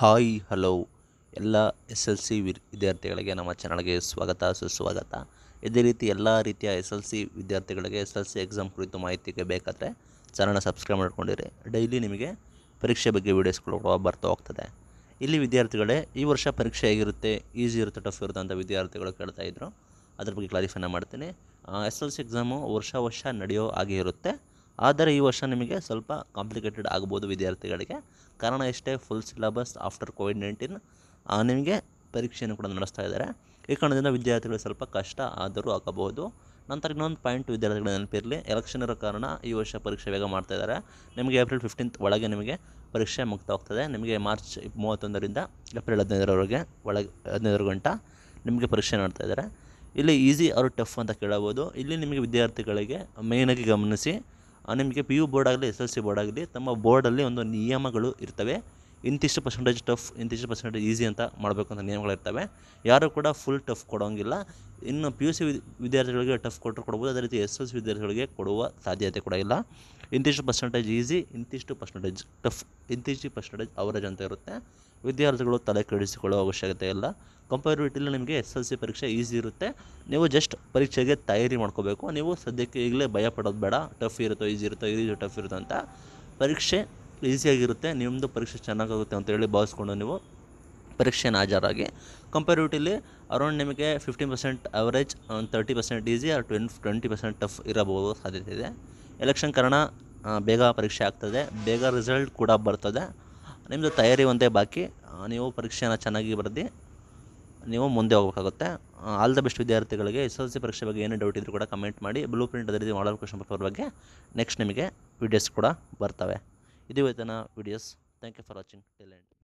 hi hello ಎಲ್ಲ S L C ವಿದ್ಯಾರ್ಥಿಗಳಿಗೆ ನಮ್ಮ ಚಾನಲ್ಗೆ ಸ್ವಾಗತ ಸುಸ್ವಾಗತ ಇದೇ ರೀತಿ ಎಲ್ಲ ರೀತಿಯ ಎಸ್ ಎಲ್ ಸಿ ವಿದ್ಯಾರ್ಥಿಗಳಿಗೆ ಎಸ್ ಎಲ್ ಸಿ ಎಕ್ಸಾಮ್ ಕುರಿತು ಮಾಹಿತಿಗೆ ಬೇಕಾದರೆ ಚಾನಲ್ನ ಸಬ್ಸ್ಕ್ರೈಬ್ ಮಾಡ್ಕೊಂಡಿರಿ ಡೈಲಿ ನಿಮಗೆ ಪರೀಕ್ಷೆ ಬಗ್ಗೆ ವೀಡಿಯೋಸ್ಗಳು ಕೂಡ ಬರ್ತಾ ಹೋಗ್ತದೆ ಇಲ್ಲಿ ವಿದ್ಯಾರ್ಥಿಗಳೇ ಈ ವರ್ಷ ಪರೀಕ್ಷೆ ಹೇಗಿರುತ್ತೆ ಈಸಿ ಇರುತ್ತೆ ಟಫ್ ಇರುತ್ತೆ ಅಂತ ವಿದ್ಯಾರ್ಥಿಗಳು ಕೇಳ್ತಾಯಿದ್ರು ಅದ್ರ ಬಗ್ಗೆ ಕ್ಲಾರಿಫೈನ ಮಾಡ್ತೀನಿ ಎಸ್ ಎಲ್ ಸಿ ಎಕ್ಸಾಮು ವರ್ಷ ವರ್ಷ ನಡೆಯೋ ಹಾಗೆ ಇರುತ್ತೆ ಆದರೆ ಈ ವರ್ಷ ನಿಮಗೆ ಸ್ವಲ್ಪ ಕಾಂಪ್ಲಿಕೇಟೆಡ್ ಆಗ್ಬೋದು ವಿದ್ಯಾರ್ಥಿಗಳಿಗೆ ಕಾರಣ ಇಷ್ಟೇ full syllabus after Covid nineteen ನಿಮಗೆ ಪರೀಕ್ಷೆಯನ್ನು ಕೂಡ ನಡೆಸ್ತಾ ಇದ್ದಾರೆ ಈ ಕಾರಣದಿಂದ ವಿದ್ಯಾರ್ಥಿಗಳು ಸ್ವಲ್ಪ ಕಷ್ಟ ಆದರೂ ಆಗಬಹುದು ನಂತರ ಇನ್ನೊಂದು ಪಾಯಿಂಟ್ ವಿದ್ಯಾರ್ಥಿಗಳು ನೆನಪಿರಲಿ ಎಲೆಕ್ಷನ್ ಇರೋ ಕಾರಣ ಈ ವರ್ಷ ಪರೀಕ್ಷೆ ಬೇಗ ಮಾಡ್ತಾ ಇದ್ದಾರೆ ನಿಮಗೆ ಏಪ್ರಿಲ್ ಫಿಫ್ಟೀನ್ತ್ ಒಳಗೆ ನಿಮಗೆ ಪರೀಕ್ಷೆ ಮುಕ್ತ ಹೋಗ್ತದೆ ನಿಮಗೆ ಮಾರ್ಚ್ ಮೂವತ್ತೊಂದರಿಂದ ಏಪ್ರಿಲ್ ಹದಿನೈದರವರೆಗೆ ಒಳಗೆ ಹದಿನೈದರ ಗಂಟೆ ನಿಮಗೆ ಪರೀಕ್ಷೆ ಮಾಡ್ತಾ ಇದ್ದಾರೆ ಇಲ್ಲಿ ಈಸಿ ಅವರು ಟಫ್ ಅಂತ ಕೇಳಬೋದು ಇಲ್ಲಿ ನಿಮಗೆ ವಿದ್ಯಾರ್ಥಿಗಳಿಗೆ ಮೇಯ್ನಾಗಿ ಗಮನಿಸಿ ನಿಮಗೆ ಪಿ ಯು ಬೋರ್ಡ್ ಆಗಲಿ ಎಸ್ ಎಲ್ ಸಿ ಬೋರ್ಡ್ ಆಗಲಿ ತಮ್ಮ ಬೋರ್ಡಲ್ಲಿ ಒಂದು ನಿಯಮಗಳು ಇರ್ತವೆ ಇಂತಿಷ್ಟು ಪರ್ಸೆಂಟೇಜ್ ಟಫ್ ಇಂತಿಷ್ಟು ಪರ್ಸೆಂಟೇಜ್ ಈಸಿ ಅಂತ ಮಾಡಬೇಕು ಅಂತ ನಿಯಮಗಳಿರ್ತವೆ ಯಾರೂ ಕೂಡ ಫುಲ್ ಟಫ್ ಕೊಡೋಂಗಿಲ್ಲ ಇನ್ನು ಪಿ ಯು ಸಿ ವಿದ್ಯಾರ್ಥಿಗಳಿಗೆ ಟಫ್ ಕೊಟ್ಟರು ಕೊಡ್ಬೋದು ಅದೇ ರೀತಿ ಎಸ್ ಎಲ್ ಸಿ ವಿದ್ಯಾರ್ಥಿಗಳಿಗೆ ಕೊಡುವ ಸಾಧ್ಯತೆ ಕೂಡ ಇಲ್ಲ ಇಂತಿಷ್ಟು ಪರ್ಸೆಂಟೇಜ್ ಈಸಿ ಇಂತಿಷ್ಟು ಪರ್ಸೆಂಟೇಜ್ ಟಫ್ ಇಂತಿಷ್ಟು ಪರ್ಸೆಂಟೇಜ್ ಅವರೇಜ್ ಅಂತ ಇರುತ್ತೆ ವಿದ್ಯಾರ್ಥಿಗಳು ತಲೆ ಕೆಡಿಸಿಕೊಳ್ಳೋ ಅವಶ್ಯಕತೆ ಇಲ್ಲ ಕಂಪಾರಿಟಿವ್ಲಿ ನಿಮಗೆ ಎಸ್ ಎಲ್ ಸಿ ಪರೀಕ್ಷೆ ಈಸಿ ಇರುತ್ತೆ ನೀವು ಜಸ್ಟ್ ಪರೀಕ್ಷೆಗೆ ತಯಾರಿ ಮಾಡ್ಕೋಬೇಕು ನೀವು ಸದ್ಯಕ್ಕೆ ಈಗಲೇ ಭಯ ಪಡೋದು ಬೇಡ ಟಫ್ ಇರುತ್ತೋ ಈಸಿ ಇರುತ್ತೋ ಈಸಿ ಟಫ್ ಇರುತ್ತೋ ಅಂತ ಪರೀಕ್ಷೆ ಈಸಿಯಾಗಿರುತ್ತೆ ನಿಮ್ಮದು ಪರೀಕ್ಷೆ ಚೆನ್ನಾಗಾಗುತ್ತೆ ಅಂತೇಳಿ ಭಾವಿಸ್ಕೊಂಡು ನೀವು ಪರೀಕ್ಷೆನ ಹಾಜರಾಗಿ ಕಂಪ್ಯಾರಿಟಿವ್ಲಿ ಅರೌಂಡ್ ನಿಮಗೆ ಫಿಫ್ಟೀನ್ ಪರ್ಸೆಂಟ್ ಅವರೇಜ್ ಒಂದು ತರ್ಟಿ ಪರ್ಸೆಂಟ್ ಈಸಿ ಆರ್ ಟ್ವೆನ್ ಟ್ವೆಂಟಿ ಪರ್ಸೆಂಟ್ ಟಫ್ ಇರಬಹುದು ಸಾಧ್ಯತೆ ಇದೆ ಎಲೆಕ್ಷನ್ ಕಾರಣ ಬೇಗ ಪರೀಕ್ಷೆ ಆಗ್ತದೆ ಬೇಗ ರಿಸಲ್ಟ್ ಕೂಡ ಬರ್ತದೆ ನಿಮ್ಮದು ತಯಾರಿ ಒಂದೇ ಬಾಕಿ ನೀವು ಪರೀಕ್ಷೆಯನ್ನು ಚೆನ್ನಾಗಿ ಬರೆದು ನೀವು ಮುಂದೆ ಹೋಗಬೇಕಾಗುತ್ತೆ ಆಲ್ ದ ಬೆಸ್ಟ್ ವಿದ್ಯಾರ್ಥಿಗಳಿಗೆ ಎಸ್ ಎಲ್ ಸಿ ಪರೀಕ್ಷೆ ಬಗ್ಗೆ ಏನೇ ಡೌಟ್ ಇದ್ದರೂ ಕೂಡ ಕಮೆಂಟ್ ಮಾಡಿ ಬ್ಲೂ ಪ್ರಿಂಟ್ ಅದೇ ರೀತಿ ಮಾಡಲ್ ಕ್ವಶನ್ ಪೇಪರ್ ಬಗ್ಗೆ ನೆಕ್ಸ್ಟ್ ನಿಮಗೆ ವೀಡಿಯೋಸ್ ಕೂಡ ಬರ್ತವೆ ಇದು ಇವತ್ತಿನ videos thank you for watching till end